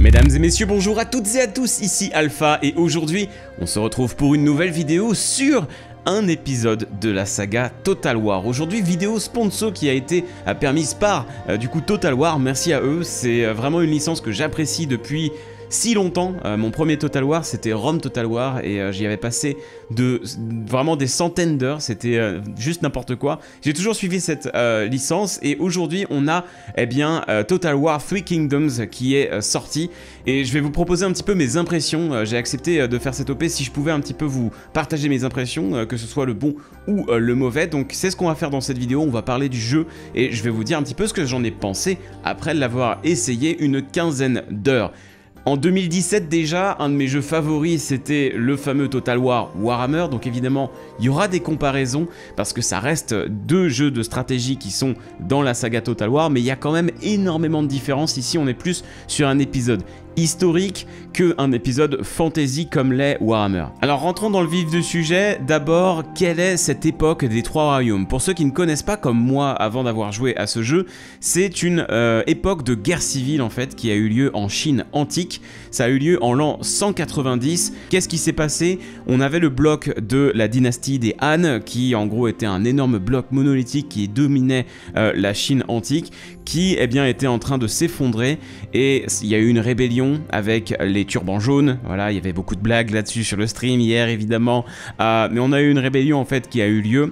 Mesdames et messieurs, bonjour à toutes et à tous, ici Alpha et aujourd'hui on se retrouve pour une nouvelle vidéo sur un épisode de la saga Total War. Aujourd'hui, vidéo sponsor qui a été euh, permise par euh, du coup Total War, merci à eux, c'est euh, vraiment une licence que j'apprécie depuis si longtemps. Euh, mon premier Total War, c'était Rome Total War, et euh, j'y avais passé de, vraiment des centaines d'heures, c'était euh, juste n'importe quoi. J'ai toujours suivi cette licence, et aujourd'hui, on a eh bien, Total War 3 Kingdoms qui est sorti, et je vais vous proposer un petit peu mes impressions. J'ai accepté de faire cette OP si je pouvais un petit peu vous partager mes impressions, que ce soit le bon ou le mauvais, donc c'est ce qu'on va faire dans cette vidéo, on va parler du jeu, et je vais vous dire un petit peu ce que j'en ai pensé après l'avoir essayé une quinzaine d'heures. En 2017 déjà, un de mes jeux favoris c'était le fameux Total War Warhammer, donc évidemment il y aura des comparaisons parce que ça reste deux jeux de stratégie qui sont dans la saga Total War, mais il y a quand même énormément de différences, ici on est plus sur un épisode historique qu'un épisode fantasy comme les Warhammer. Alors rentrons dans le vif du sujet, d'abord quelle est cette époque des Trois Royaumes Pour ceux qui ne connaissent pas comme moi avant d'avoir joué à ce jeu, c'est une euh, époque de guerre civile en fait qui a eu lieu en Chine antique, ça a eu lieu en l'an 190. Qu'est-ce qui s'est passé On avait le bloc de la dynastie des Han qui en gros était un énorme bloc monolithique qui dominait euh, la Chine antique qui eh bien était en train de s'effondrer et il y a eu une rébellion avec les turbans jaunes. Voilà, il y avait beaucoup de blagues là-dessus sur le stream hier évidemment. Euh, mais on a eu une rébellion en fait qui a eu lieu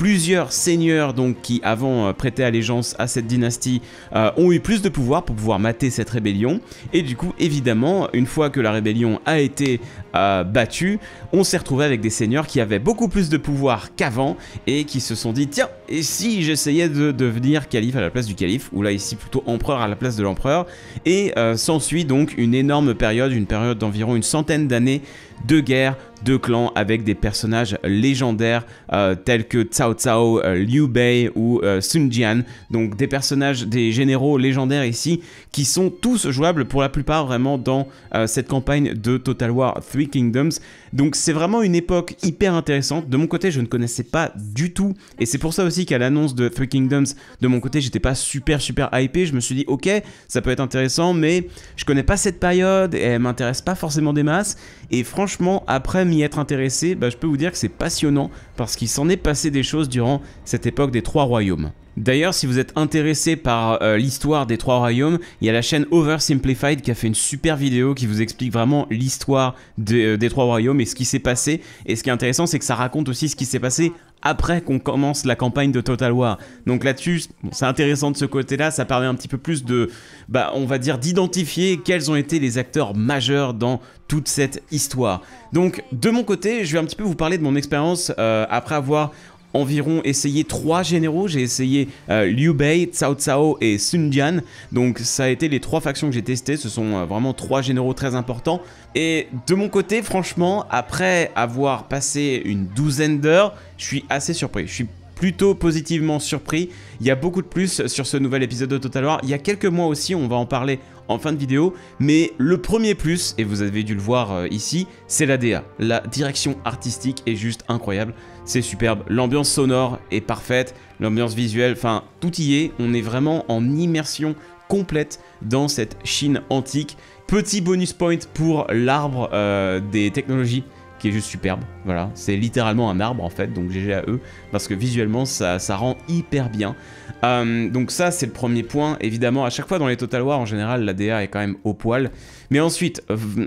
plusieurs seigneurs donc qui avant euh, prêtaient allégeance à cette dynastie euh, ont eu plus de pouvoir pour pouvoir mater cette rébellion et du coup évidemment une fois que la rébellion a été euh, battue on s'est retrouvé avec des seigneurs qui avaient beaucoup plus de pouvoir qu'avant et qui se sont dit tiens et si j'essayais de devenir calife à la place du calife ou là ici plutôt empereur à la place de l'empereur et s'ensuit donc une énorme période une période d'environ une centaine d'années de guerre deux clans avec des personnages légendaires euh, tels que Cao Cao, euh, Liu Bei ou euh, Sun Jian. Donc des personnages, des généraux légendaires ici qui sont tous jouables pour la plupart vraiment dans cette campagne de Total War Three Kingdoms. Donc c'est vraiment une époque hyper intéressante. De mon côté, je ne connaissais pas du tout et c'est pour ça aussi qu'à l'annonce de Three Kingdoms, de mon côté, j'étais pas super super hypé. Je me suis dit ok, ça peut être intéressant, mais je connais pas cette période et elle m'intéresse pas forcément des masses. Et franchement, après m'y être intéressé, bah, je peux vous dire que c'est passionnant parce qu'il s'en est passé des choses durant cette époque des Trois Royaumes. D'ailleurs, si vous êtes intéressé par euh, l'histoire des Trois Royaumes, il y a la chaîne Oversimplified qui a fait une super vidéo qui vous explique vraiment l'histoire des euh, Trois Royaumes et ce qui s'est passé. Et ce qui est intéressant, c'est que ça raconte aussi ce qui s'est passé après qu'on commence la campagne de Total War. Donc là-dessus, c'est intéressant de ce côté-là, ça permet un petit peu plus de, bah, on va dire, d'identifier quels ont été les acteurs majeurs dans toute cette histoire. Donc de mon côté, je vais un petit peu vous parler de mon expérience euh, après avoir environ essayé trois généraux. J'ai essayé euh, Liu Bei, Cao Cao et Sun Jian. Donc ça a été les trois factions que j'ai testées. Ce sont euh, vraiment trois généraux très importants. Et de mon côté, franchement, après avoir passé une douzaine d'heures, je suis assez surpris. Je suis plutôt positivement surpris. Il y a beaucoup de plus sur ce nouvel épisode de Total War. Il y a quelques mois aussi, on va en parler en fin de vidéo, mais le premier plus, et vous avez dû le voir euh, ici, c'est la DA. La direction artistique est juste incroyable, c'est superbe, l'ambiance sonore est parfaite, l'ambiance visuelle, enfin tout y est, on est vraiment en immersion complète dans cette Chine antique. Petit bonus point pour l'arbre euh, des technologies qui est juste superbe. Voilà, c'est littéralement un arbre en fait, donc GG à eux, parce que visuellement ça, ça rend hyper bien. Euh, donc ça c'est le premier point, évidemment à chaque fois dans les Total War en général la DA est quand même au poil. Mais ensuite,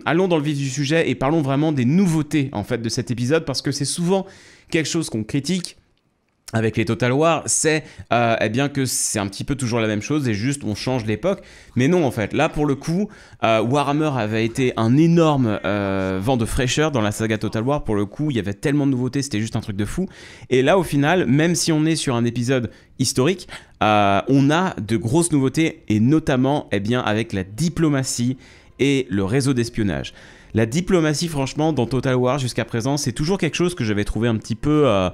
allons dans le vif du sujet et parlons vraiment des nouveautés en fait de cet épisode, parce que c'est souvent quelque chose qu'on critique, avec les Total War, c'est euh, eh bien que c'est un petit peu toujours la même chose et juste on change l'époque. Mais non, en fait, là pour le coup, euh, Warhammer avait été un énorme euh, vent de fraîcheur dans la saga Total War. Pour le coup, il y avait tellement de nouveautés, c'était juste un truc de fou. Et là, au final, même si on est sur un épisode historique, on a de grosses nouveautés et notamment eh bien avec la diplomatie et le réseau d'espionnage. La diplomatie, franchement, dans Total War jusqu'à présent, c'est toujours quelque chose que j'avais trouvé un petit peu... Euh,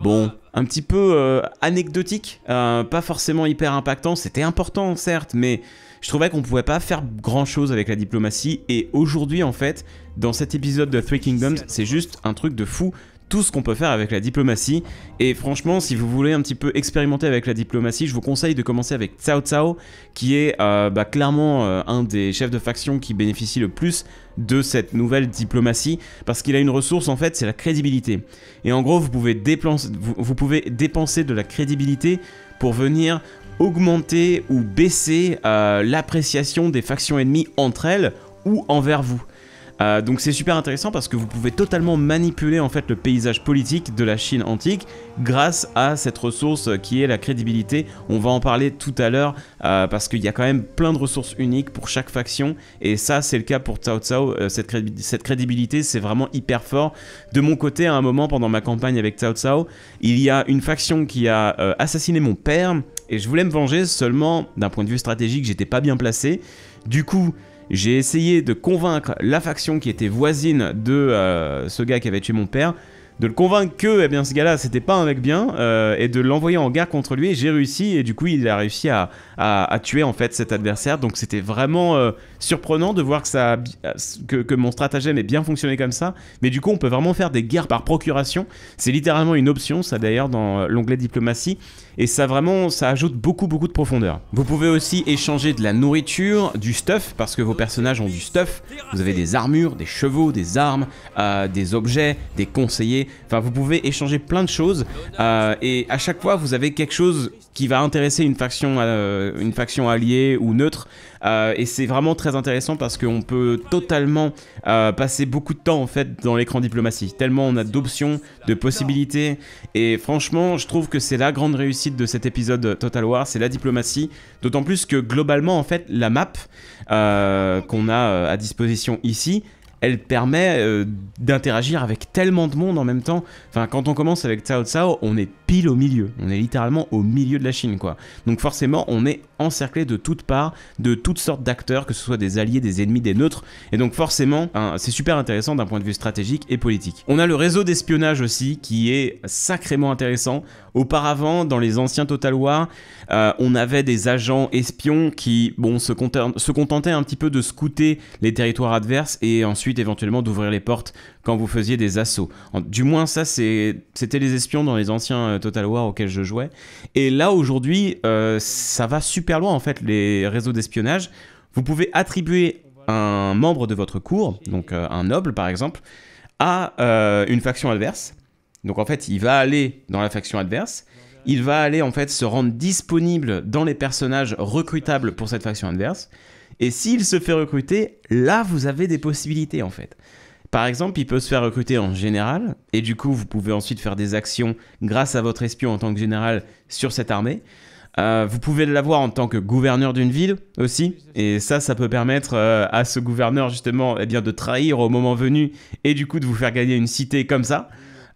bon, un petit peu euh, anecdotique, euh, pas forcément hyper impactant. C'était important, certes, mais je trouvais qu'on pouvait pas faire grand-chose avec la diplomatie. Et aujourd'hui, en fait, dans cet épisode de Three Kingdoms, c'est juste un truc de fou tout ce qu'on peut faire avec la diplomatie. Et franchement, si vous voulez un petit peu expérimenter avec la diplomatie, je vous conseille de commencer avec Cao Cao, qui est euh, bah, clairement euh, un des chefs de faction qui bénéficie le plus de cette nouvelle diplomatie, parce qu'il a une ressource en fait, c'est la crédibilité. Et en gros, vous pouvez, dépenser, vous, pouvez dépenser de la crédibilité pour venir augmenter ou baisser euh, l'appréciation des factions ennemies entre elles ou envers vous. Euh, donc c'est super intéressant parce que vous pouvez totalement manipuler en fait le paysage politique de la Chine antique grâce à cette ressource qui est la crédibilité. On va en parler tout à l'heure euh, parce qu'il y a quand même plein de ressources uniques pour chaque faction et ça c'est le cas pour Cao Cao. Euh, cette, cette, crédibilité c'est vraiment hyper fort. De mon côté à un moment pendant ma campagne avec Cao Cao, il y a une faction qui a assassiné mon père et je voulais me venger seulement d'un point de vue stratégique j'étais pas bien placé. Du coup j'ai essayé de convaincre la faction qui était voisine de euh, ce gars qui avait tué mon père de le convaincre que eh bien, ce gars-là, c'était pas un mec bien, euh, et de l'envoyer en guerre contre lui. J'ai réussi, et du coup, il a réussi à, tuer en fait cet adversaire. Donc, c'était vraiment euh, surprenant de voir euh, que, mon stratagème ait bien fonctionné comme ça. Mais du coup, on peut vraiment faire des guerres par procuration. C'est littéralement une option, ça d'ailleurs, dans l'onglet diplomatie. Et ça vraiment, ça ajoute beaucoup, beaucoup de profondeur. Vous pouvez aussi échanger de la nourriture, du stuff, parce que vos personnages ont du stuff. Vous avez des armures, des chevaux, des armes, des objets, des conseillers vous pouvez échanger plein de choses euh, et à chaque fois vous avez quelque chose qui va intéresser une faction, euh, une faction alliée ou neutre euh, et c'est vraiment très intéressant parce qu'on peut totalement passer beaucoup de temps en fait dans l'écran diplomatie tellement on a d'options, de possibilités et franchement je trouve que c'est la grande réussite de cet épisode Total War, c'est la diplomatie d'autant plus que globalement en fait la map qu'on a à disposition ici elle permet euh, d'interagir avec tellement de monde en même temps. Enfin, quand on commence avec Cao Cao, on est pile au milieu. On est littéralement au milieu de la Chine, quoi. Donc forcément, on est encerclé de toutes parts, de toutes sortes d'acteurs, que ce soit des alliés, des ennemis, des neutres. Et donc forcément, hein, c'est super intéressant d'un point de vue stratégique et politique. On a le réseau d'espionnage aussi, qui est sacrément intéressant. Auparavant, dans les anciens Total War, euh, on avait des agents espions qui, bon, se, se contentaient un petit peu de scouter les territoires adverses et ensuite éventuellement d'ouvrir les portes quand vous faisiez des assauts. du moins ça c'était les espions dans les anciens euh, Total War auxquels je jouais. Et là aujourd'hui euh, ça va super loin en fait les réseaux d'espionnage. Vous pouvez attribuer un membre de votre cour, donc euh, un noble par exemple, à une faction adverse. Donc en fait il va aller dans la faction adverse il va aller en fait se rendre disponible dans les personnages recrutables pour cette faction adverse. Et s'il se fait recruter, là, vous avez des possibilités, en fait. Par exemple, il peut se faire recruter en général, et du coup, vous pouvez ensuite faire des actions grâce à votre espion en tant que général sur cette armée. Euh, vous pouvez l'avoir en tant que gouverneur d'une ville aussi, et ça, ça peut permettre euh, à ce gouverneur justement eh bien, de trahir au moment venu, et du coup de vous faire gagner une cité comme ça.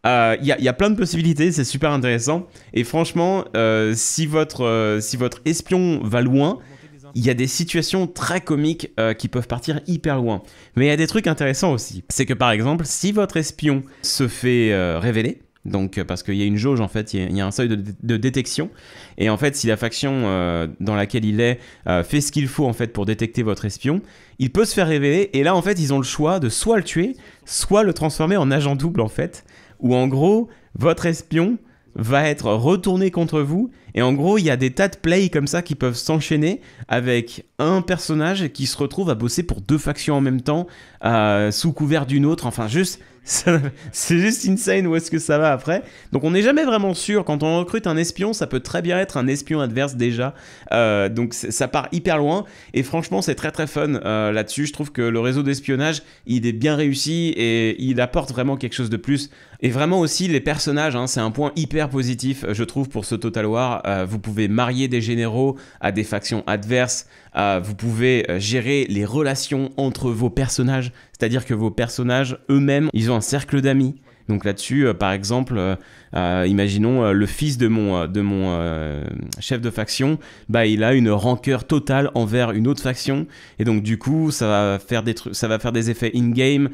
Euh, il y, a plein de possibilités, c'est super intéressant, et franchement, si, votre, si votre espion va loin, il y a des situations très comiques euh, qui peuvent partir hyper loin. Mais il y a des trucs intéressants aussi. C'est que par exemple, si votre espion se fait euh, révéler, donc euh, parce qu'il y a une jauge en fait, il y, a, un seuil de, détection. Et en fait, si la faction dans laquelle il est fait ce qu'il faut en fait pour détecter votre espion, il peut se faire révéler. Et là en fait, ils ont le choix de soit le tuer, soit le transformer en agent double en fait. Ou en gros, votre espion va être retourné contre vous. Et en gros, il y a des tas de plays comme ça qui peuvent s'enchaîner avec un personnage qui se retrouve à bosser pour deux factions en même temps, sous couvert d'une autre. Enfin, juste, c'est juste insane où est-ce que ça va après. Donc, on n'est jamais vraiment sûr. Quand on recrute un espion, ça peut très bien être un espion adverse déjà. Euh, donc, ça part hyper loin. Et franchement, c'est très très fun euh, là-dessus. Je trouve que le réseau d'espionnage, il est bien réussi et il apporte vraiment quelque chose de plus et vraiment aussi les personnages, hein, c'est un point hyper positif euh, je trouve pour ce Total War. Euh, vous pouvez marier des généraux à des factions adverses, euh, vous pouvez gérer les relations entre vos personnages, c'est-à-dire que vos personnages eux-mêmes, ils ont un cercle d'amis donc là-dessus, euh, par exemple, euh, euh, imaginons le fils de mon, de mon chef de faction, bah, il a une rancœur totale envers une autre faction, et donc du coup, ça va faire des, ça va faire des effets in-game,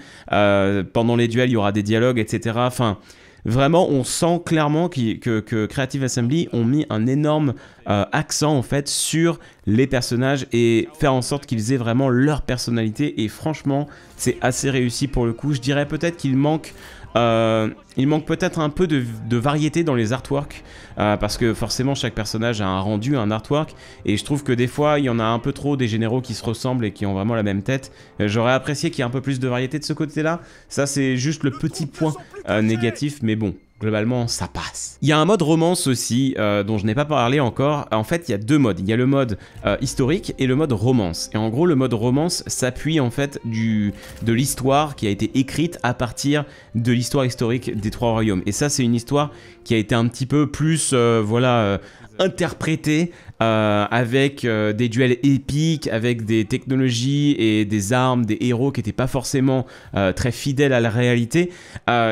pendant les duels, il y aura des dialogues, etc. Enfin, vraiment, on sent clairement que, que, Creative Assembly ont mis un énorme accent, en fait, sur les personnages et faire en sorte qu'ils aient vraiment leur personnalité, et franchement, c'est assez réussi pour le coup. Je dirais peut-être qu'il manque... Euh, il manque peut-être un peu de, variété dans les artworks, euh, parce que forcément chaque personnage a un rendu, un artwork, et je trouve que des fois il y en a un peu trop des généraux qui se ressemblent et qui ont vraiment la même tête. Euh, j'aurais apprécié qu'il y ait un peu plus de variété de ce côté-là, ça c'est juste le petit point négatif, mais bon, globalement, ça passe. Il y a un mode romance aussi, euh, dont je n'ai pas parlé encore. En fait, il y a deux modes. Il y a le mode euh, historique et le mode romance. Et en gros, le mode romance s'appuie en fait du, de l'histoire qui a été écrite à partir de l'histoire historique des Trois Royaumes. Et ça, c'est une histoire qui a été un petit peu plus, euh, voilà, interprété euh, avec euh, des duels épiques, avec des technologies et des armes, des héros qui n'étaient pas forcément euh, très fidèles à la réalité.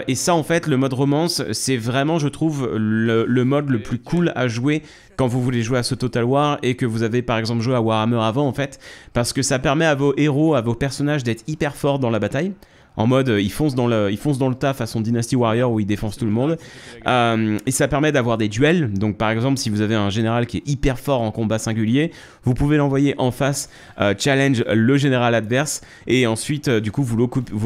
et ça, en fait, le mode romance, c'est vraiment, je trouve, le, mode le plus cool à jouer quand vous voulez jouer à ce Total War et que vous avez par exemple joué à Warhammer avant, en fait, parce que ça permet à vos héros, à vos personnages d'être hyper forts dans la bataille en mode euh, il fonce dans le, taf à dans le à Dynasty Warrior où il défonce tout le monde. Euh, et ça permet d'avoir des duels. Donc par exemple, si vous avez un général qui est hyper fort en combat singulier, vous pouvez l'envoyer en face, euh, challenge le général adverse, et ensuite du coup vous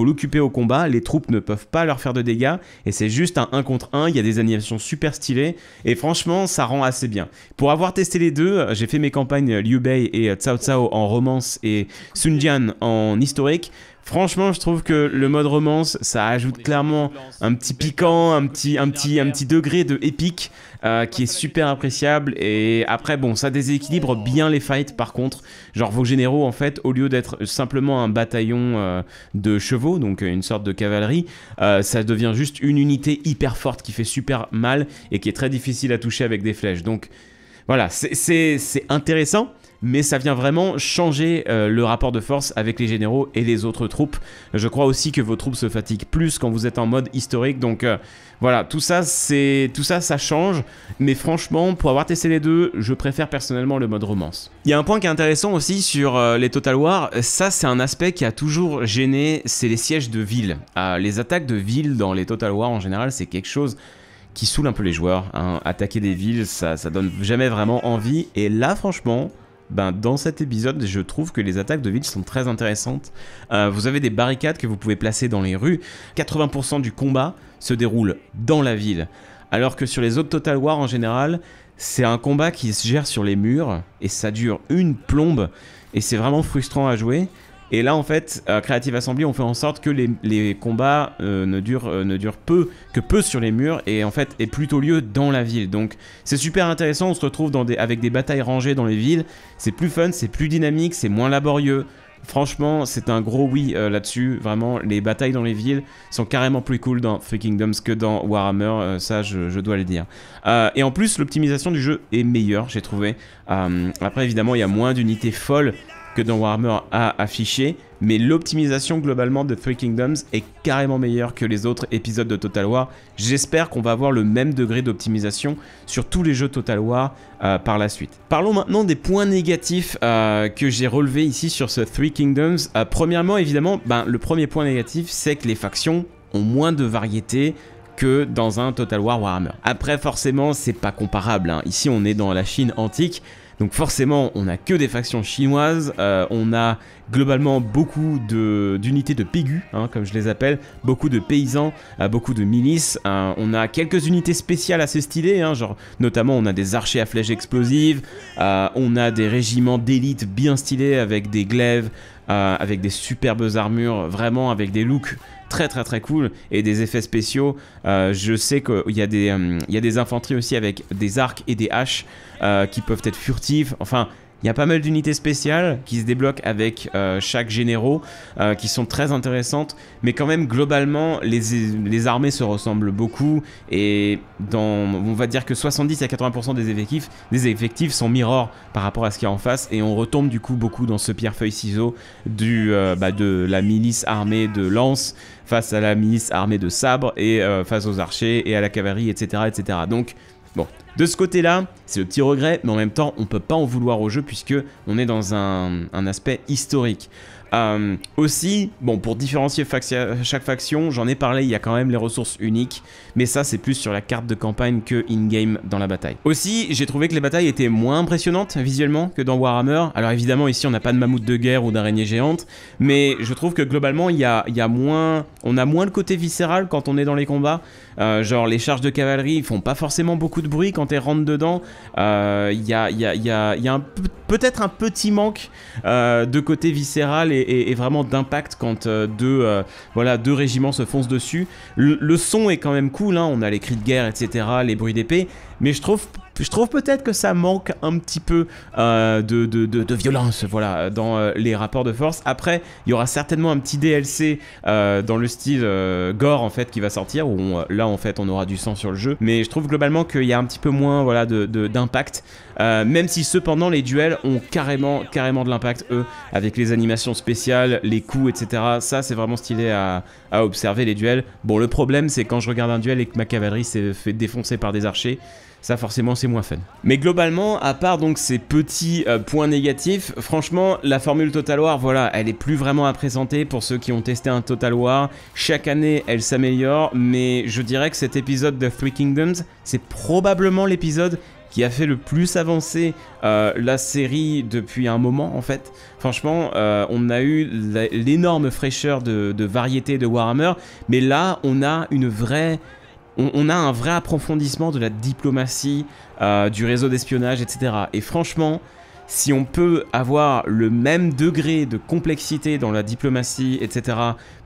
l'occupez au combat. Les troupes ne peuvent pas leur faire de dégâts, et c'est juste un 1 contre 1. Il y a des animations super stylées, et franchement, ça rend assez bien. Pour avoir testé les deux, j'ai fait mes campagnes Liu Bei et Cao Cao en romance et Sun Jian en historique. Franchement, je trouve que le mode romance, ça ajoute clairement un petit piquant, un petit, un petit, degré de épique euh, qui est super appréciable. Et après, bon, ça déséquilibre bien les fights par contre. Genre vos généraux, en fait, au lieu d'être simplement un bataillon euh, de chevaux, donc euh, une sorte de cavalerie, ça devient juste une unité hyper forte qui fait super mal et qui est très difficile à toucher avec des flèches. Donc voilà, c'est intéressant mais ça vient vraiment changer euh, le rapport de force avec les généraux et les autres troupes. Je crois aussi que vos troupes se fatiguent plus quand vous êtes en mode historique, donc euh, voilà, tout ça, c'est tout ça, ça change, mais franchement, pour avoir testé les deux, je préfère personnellement le mode romance. Il y a un point qui est intéressant aussi sur euh, les Total War, ça c'est un aspect qui a toujours gêné, c'est les sièges de villes. Ah, les attaques de villes dans les Total War en général, c'est quelque chose qui saoule un peu les joueurs. Hein. Attaquer des villes, ça, ça donne jamais vraiment envie. Et là, franchement, ben, dans cet épisode, je trouve que les attaques de ville sont très intéressantes. Euh, vous avez des barricades que vous pouvez placer dans les rues. 80% du combat se déroule dans la ville. Alors que sur les autres Total War en général, c'est un combat qui se gère sur les murs et ça dure une plombe et c'est vraiment frustrant à jouer. Et là, en fait, à Creative Assembly, on fait en sorte que les, combats euh, ne, durent, euh, ne peu, que peu sur les murs, et en fait, est plutôt lieu dans la ville. Donc, c'est super intéressant, on se retrouve dans des, avec des batailles rangées dans les villes. C'est plus fun, c'est plus dynamique, c'est moins laborieux. Franchement, c'est un gros oui euh, là-dessus. Vraiment, les batailles dans les villes sont carrément plus cool dans Free Kingdoms que dans Warhammer. ça, je, dois le dire. et en plus, l'optimisation du jeu est meilleure, j'ai trouvé. après, évidemment, il y a moins d'unités folles que dans Warhammer a affiché, mais l'optimisation globalement de Three Kingdoms est carrément meilleure que les autres épisodes de Total War. J'espère qu'on va avoir le même degré d'optimisation sur tous les jeux Total War euh, par la suite. Parlons maintenant des points négatifs euh, que j'ai relevés ici sur ce Three Kingdoms. Euh, premièrement, évidemment, ben, le premier point négatif, c'est que les factions ont moins de variété, que dans un Total War Warhammer. Après, forcément, c'est pas comparable. Hein. Ici, on est dans la Chine antique, donc forcément, on n'a que des factions chinoises, euh, on a globalement beaucoup d'unités de, de hein, comme je les appelle, beaucoup de paysans, euh, beaucoup de milices. Euh, on a quelques unités spéciales assez stylées, hein, genre notamment on a des archers à flèches explosives, euh, on a des régiments d'élite bien stylés avec des glaives, avec des superbes armures, vraiment avec des looks très très très cool et des effets spéciaux. je sais qu'il y, a des, y des infanteries aussi avec des arcs et des haches qui peuvent être furtives. Enfin, il y a pas mal d'unités spéciales qui se débloquent avec euh, chaque généraux, euh, qui sont très intéressantes, mais quand même globalement les, armées se ressemblent beaucoup et dans, on va dire que 70 à 80% des effectifs, des effectifs sont mirror par rapport à ce qu'il y a en face et on retombe du coup beaucoup dans ce pierre-feuille-ciseau euh, bah, de la milice armée de lance face à la milice armée de sabre et face aux archers et à la cavalerie, etc. etc. Donc Bon, de ce côté-là, c'est le petit regret, mais en même temps, on peut pas en vouloir au jeu puisque on est dans un, aspect historique. Euh, aussi, bon, pour différencier chaque faction, j'en ai parlé, il y a quand même les ressources uniques, mais ça c'est plus sur la carte de campagne que in-game dans la bataille. Aussi, j'ai trouvé que les batailles étaient moins impressionnantes visuellement que dans Warhammer. Alors évidemment, ici on n'a pas de mammouth de guerre ou d'araignée géante, mais je trouve que globalement, moins, on a moins le côté viscéral quand on est dans les combats. Euh, genre les charges de cavalerie font pas forcément beaucoup de bruit quand elles rentrent dedans. Il euh, y a, y a, y a peut-être un petit manque euh, de côté viscéral et, vraiment d'impact quand deux, voilà, deux régiments se foncent dessus. Le, son est quand même cool, hein. on a les cris de guerre, etc., les bruits d'épée, mais je trouve je trouve peut-être que ça manque un petit peu euh, de, violence voilà, dans euh, les rapports de force. Après, il y aura certainement un petit DLC euh, dans le style gore en fait qui va sortir, où là en fait on aura du sang sur le jeu. Mais je trouve globalement qu'il y a un petit peu moins voilà, d'impact, même si cependant les duels ont carrément, carrément de l'impact, eux, avec les animations spéciales, les coups, etc. Ça, c'est vraiment stylé à, à observer les duels. Bon, le problème, c'est quand je regarde un duel et que ma cavalerie s'est fait défoncer par des archers, ça forcément c'est moins fun. Mais globalement, à part donc ces petits euh, points négatifs, franchement la formule Total War, voilà, elle est plus vraiment à présenter pour ceux qui ont testé un Total War. Chaque année elle s'améliore, mais je dirais que cet épisode de Three Kingdoms, c'est probablement l'épisode qui a fait le plus avancer euh, la série depuis un moment en fait. Franchement, euh, on a eu l'énorme fraîcheur de variété de Warhammer, mais là on a une vraie on, a un vrai approfondissement de la diplomatie, euh, du réseau d'espionnage, etc. Et franchement, si on peut avoir le même degré de complexité dans la diplomatie, etc.,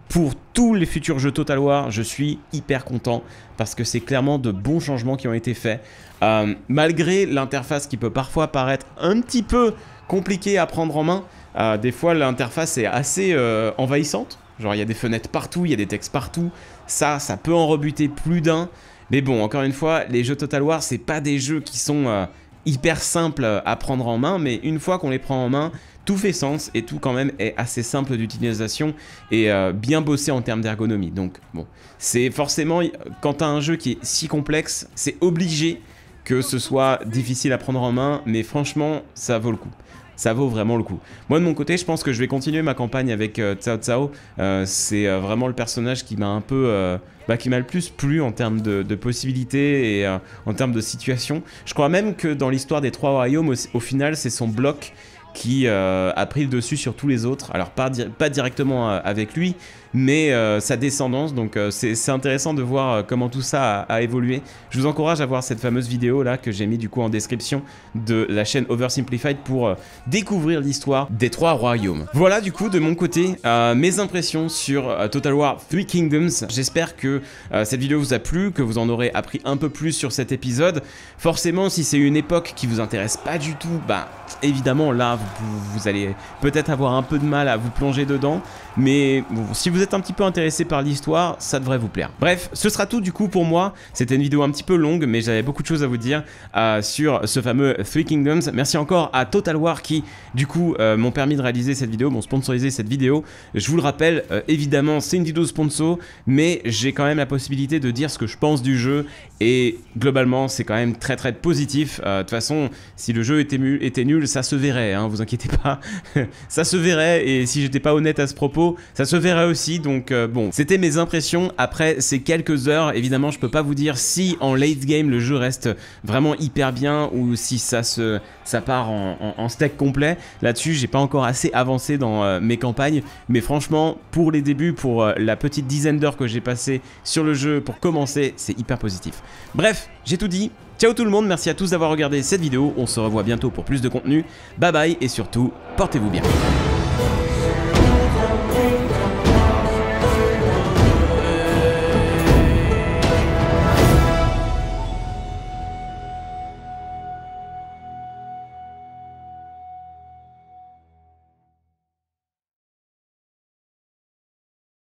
pour tous les futurs jeux Total War, je suis hyper content parce que c'est clairement de bons changements qui ont été faits. Euh, malgré l'interface qui peut parfois paraître un petit peu compliquée à prendre en main, euh, des fois l'interface est assez envahissante. Genre il y a des fenêtres partout, il y a des textes partout, ça, ça peut en rebuter plus d'un. Mais bon, encore une fois, les jeux Total War, c'est pas des jeux qui sont euh, hyper simples à prendre en main, mais une fois qu'on les prend en main, tout fait sens et tout quand même est assez simple d'utilisation et euh, bien bossé en termes d'ergonomie. Donc bon, c'est forcément, quand t'as un jeu qui est si complexe, c'est obligé que ce soit difficile à prendre en main, mais franchement, ça vaut le coup ça vaut vraiment le coup. Moi de mon côté, je pense que je vais continuer ma campagne avec Cao euh, Cao. Euh, c'est euh, vraiment le personnage qui m'a un peu... Bah, qui m'a le plus plu en termes de, possibilités et en termes de situation. Je crois même que dans l'histoire des trois royaumes, au final, c'est son bloc qui euh, a pris le dessus sur tous les autres. Alors pas, pas directement euh, avec lui, mais euh, sa descendance. Donc c'est intéressant de voir comment tout ça a, évolué. Je vous encourage à voir cette fameuse vidéo là que j'ai mis du coup en description de la chaîne Oversimplified pour découvrir l'histoire des trois royaumes. Voilà du coup de mon côté mes impressions sur Total War Three Kingdoms. J'espère que cette vidéo vous a plu, que vous en aurez appris un peu plus sur cet épisode. Forcément si c'est une époque qui vous intéresse pas du tout, bah évidemment là vous vous, allez peut-être avoir un peu de mal à vous plonger dedans, mais si vous êtes un petit peu intéressé par l'histoire, ça devrait vous plaire. Bref, ce sera tout du coup pour moi. C'était une vidéo un petit peu longue, mais j'avais beaucoup de choses à vous dire euh, sur ce fameux Three Kingdoms. Merci encore à Total War qui, du coup, euh, m'ont permis de réaliser cette vidéo, m'ont sponsorisé cette vidéo. Je vous le rappelle, euh, évidemment, c'est une vidéo sponsor, mais j'ai quand même la possibilité de dire ce que je pense du jeu, et globalement, c'est quand même très très positif. De toute façon, si le jeu était, était nul, ça se verrait, hein, vous inquiétez pas. ça se verrait, et si j'étais pas honnête à ce propos, ça se verra aussi, donc euh, bon, c'était mes impressions après ces quelques heures, évidemment je peux pas vous dire si en late game le jeu reste vraiment hyper bien ou si ça, se, ça part en, en, steak complet, là-dessus j'ai pas encore assez avancé dans euh, mes campagnes, mais franchement pour les débuts, pour euh, la petite dizaine d'heures que j'ai passé sur le jeu pour commencer, c'est hyper positif. Bref, j'ai tout dit, Ciao tout le monde, merci à tous d'avoir regardé cette vidéo, on se revoit bientôt pour plus de contenu, bye bye et surtout, portez-vous bien.